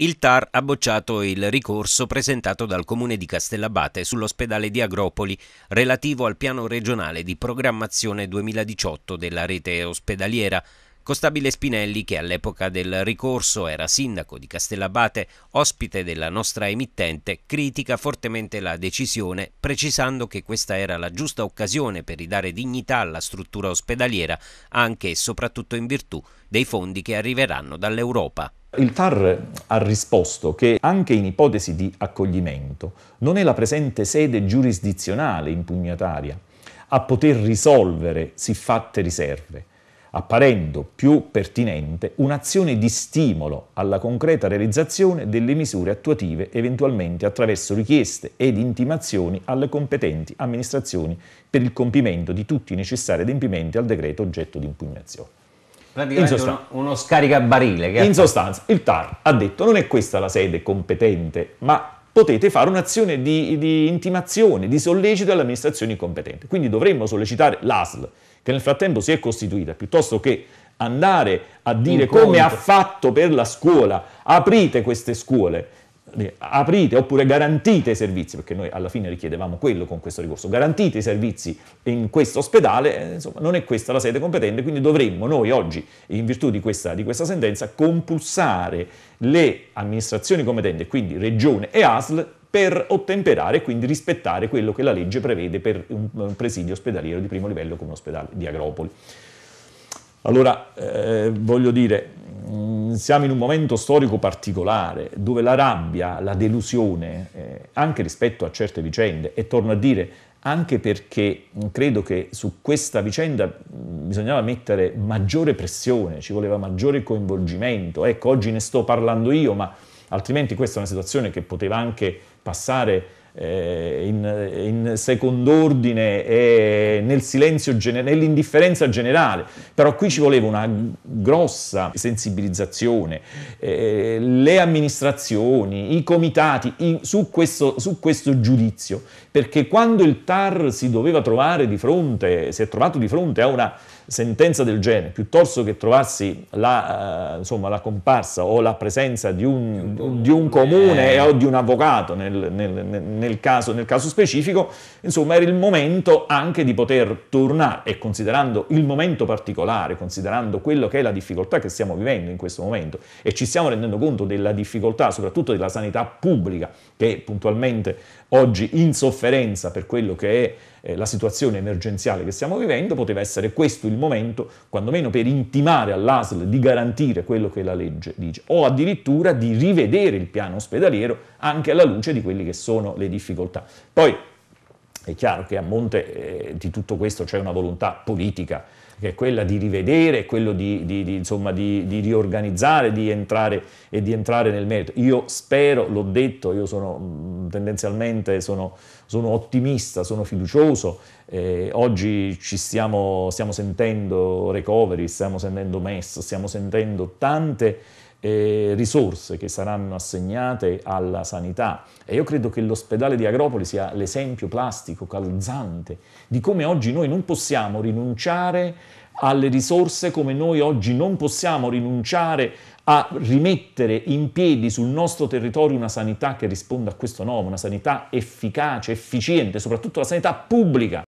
Il TAR ha bocciato il ricorso presentato dal comune di Castellabate sull'ospedale di Agropoli relativo al piano regionale di programmazione 2018 della rete ospedaliera Costabile Spinelli, che all'epoca del ricorso era sindaco di Castellabate, ospite della nostra emittente, critica fortemente la decisione, precisando che questa era la giusta occasione per ridare dignità alla struttura ospedaliera, anche e soprattutto in virtù dei fondi che arriveranno dall'Europa. Il TAR ha risposto che anche in ipotesi di accoglimento non è la presente sede giurisdizionale impugnataria a poter risolvere siffatte riserve apparendo più pertinente un'azione di stimolo alla concreta realizzazione delle misure attuative eventualmente attraverso richieste ed intimazioni alle competenti amministrazioni per il compimento di tutti i necessari adempimenti al decreto oggetto di impugnazione. in sostanza, uno, uno scaricabarile. Che in sostanza, il TAR ha detto non è questa la sede competente, ma potete fare un'azione di, di intimazione, di sollecito alle amministrazioni competenti. Quindi dovremmo sollecitare l'ASL che nel frattempo si è costituita, piuttosto che andare a dire come ha fatto per la scuola, aprite queste scuole, eh, aprite oppure garantite i servizi, perché noi alla fine richiedevamo quello con questo ricorso, garantite i servizi in questo ospedale, eh, insomma non è questa la sede competente, quindi dovremmo noi oggi, in virtù di questa, di questa sentenza, compulsare le amministrazioni competenti, quindi Regione e ASL, per ottemperare e quindi rispettare quello che la legge prevede per un presidio ospedaliero di primo livello come un ospedale di Agropoli. Allora, eh, voglio dire, mm, siamo in un momento storico particolare dove la rabbia, la delusione, eh, anche rispetto a certe vicende, e torno a dire anche perché mm, credo che su questa vicenda mm, bisognava mettere maggiore pressione, ci voleva maggiore coinvolgimento. Ecco, oggi ne sto parlando io, ma altrimenti questa è una situazione che poteva anche passare eh, in, in second'ordine e nel silenzio, nell'indifferenza generale, però qui ci voleva una grossa sensibilizzazione, eh, le amministrazioni, i comitati in, su, questo, su questo giudizio, perché quando il TAR si doveva trovare di fronte, si è trovato di fronte a una sentenza del genere, piuttosto che trovarsi la, eh, insomma, la comparsa o la presenza di un, di un comune eh. o di un avvocato nel, nel, nel nel caso, nel caso specifico, insomma era il momento anche di poter tornare e considerando il momento particolare, considerando quello che è la difficoltà che stiamo vivendo in questo momento e ci stiamo rendendo conto della difficoltà soprattutto della sanità pubblica che è puntualmente oggi in sofferenza per quello che è eh, la situazione emergenziale che stiamo vivendo, poteva essere questo il momento, quantomeno per intimare all'ASL di garantire quello che la legge dice, o addirittura di rivedere il piano ospedaliero anche alla luce di quelle che sono le difficoltà. Poi è chiaro che a monte eh, di tutto questo c'è una volontà politica, che è quella di rivedere, quello di, di, di, insomma, di riorganizzare di entrare, e di entrare nel merito. Io spero, l'ho detto, io sono mm, tendenzialmente sono, sono ottimista, sono fiducioso. Eh, oggi ci stiamo, stiamo sentendo recovery, stiamo sentendo MES, stiamo sentendo tante eh, risorse che saranno assegnate alla sanità. E io credo che l'ospedale di Agropoli sia l'esempio plastico, calzante, di come oggi noi non possiamo rinunciare alle risorse come noi oggi non possiamo rinunciare a rimettere in piedi sul nostro territorio una sanità che risponda a questo nome, una sanità efficace, efficiente, soprattutto la sanità pubblica.